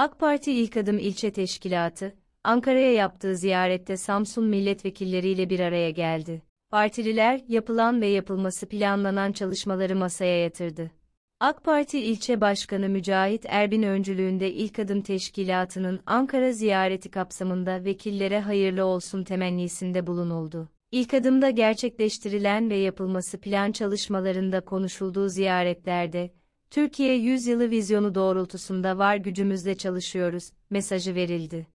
AK Parti İlk Adım İlçe Teşkilatı, Ankara'ya yaptığı ziyarette Samsun milletvekilleriyle bir araya geldi. Partililer, yapılan ve yapılması planlanan çalışmaları masaya yatırdı. AK Parti İlçe Başkanı Mücahit Erbin öncülüğünde İlk Adım Teşkilatı'nın Ankara ziyareti kapsamında vekillere hayırlı olsun temennisinde bulunuldu. İlk adımda gerçekleştirilen ve yapılması plan çalışmalarında konuşulduğu ziyaretlerde, Türkiye Yüzyılı vizyonu doğrultusunda var gücümüzle çalışıyoruz mesajı verildi.